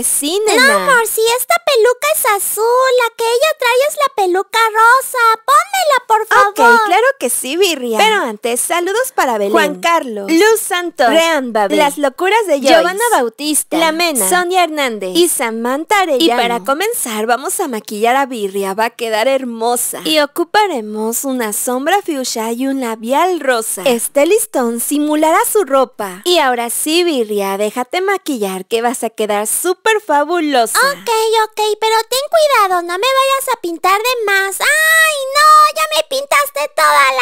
No, amor, si esta peluca es azul, ella trae es la peluca rosa. Pónmela, por favor. Ok, claro que sí, Birria. Pero antes, saludos para Belén. Juan Carlos. Luz Santos. Rean Babel. Las locuras de Joyce. Giovanna Bautista. La Mena. Sonia Hernández. Y Samantha Arellano. Y para comenzar, vamos a maquillar a Birria. Va a quedar hermosa. Y ocuparemos una sombra fuchsia y un labial rosa. Este listón simulará su ropa. Y ahora sí, Birria, déjate maquillar que vas a quedar súper fabulosa. Ok, ok, pero ten cuidado, no me vayas a pintar de más. ¡Ay, no! ¡Ya me pintaste toda la...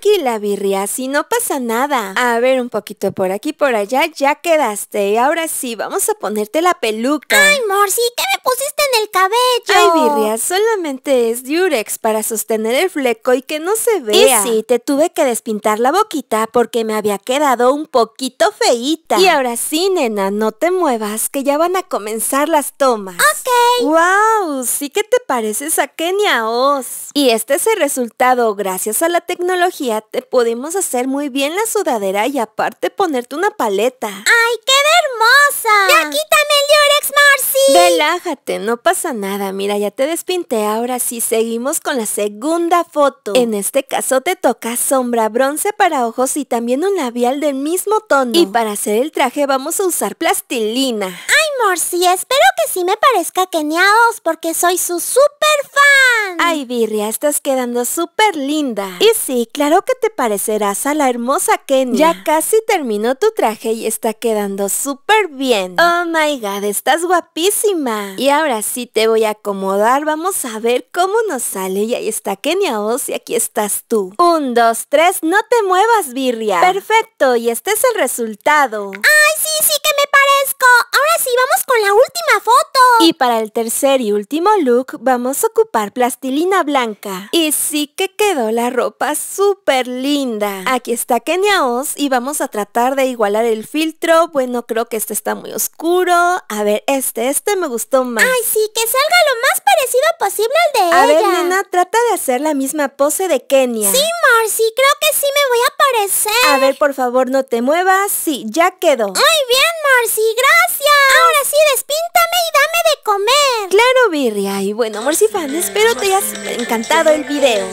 Tranquila, Birria, si no pasa nada. A ver, un poquito por aquí, por allá, ya quedaste. Y ahora sí, vamos a ponerte la peluca. ¡Ay, Morsi, qué me pusiste en el cabello! Ay, Birria, solamente es Durex para sostener el fleco y que no se vea. Y sí, te tuve que despintar la boquita porque me había quedado un poquito feíta. Y ahora sí, nena, no te muevas, que ya van a comenzar las tomas. ¡Ok! ¡Wow! Sí que te pareces a Kenia Oz. Y este es el resultado gracias a la tecnología ya te podemos hacer muy bien la sudadera y aparte ponerte una paleta. ¡Ay, qué hermosa! ¡Ya quítame el Durex, Marcy! Relájate, no pasa nada. Mira, ya te despinté. Ahora sí, seguimos con la segunda foto. En este caso te toca sombra, bronce para ojos y también un labial del mismo tono. Y para hacer el traje vamos a usar plastilina. ¡Ah, sí, espero que sí me parezca Keniaos porque soy su super fan. Ay, Birria, estás quedando súper linda. Y sí, claro que te parecerás a la hermosa Kenia. Ya casi terminó tu traje y está quedando súper bien. Oh my god, estás guapísima. Y ahora sí te voy a acomodar, vamos a ver cómo nos sale. Y ahí está Keniaos y aquí estás tú. Un, dos, tres, no te muevas, Birria. Perfecto, y este es el resultado. ¡Ah! la última foto. Y para el tercer y último look vamos a ocupar plastilina blanca. Y sí que quedó la ropa súper linda. Aquí está Kenia Oz y vamos a tratar de igualar el filtro. Bueno, creo que este está muy oscuro. A ver, este, este me gustó más. Ay, sí, que salga lo más parecido posible al de ella. A ver, nena, trata de hacer la misma pose de Kenia. Sí, Marcy, creo que sí me voy a parecer. A ver, por favor, no te muevas. Sí, ya quedó. Muy bien, Marcy, gracias. Bueno Birria y bueno, amor espero te haya encantado el video.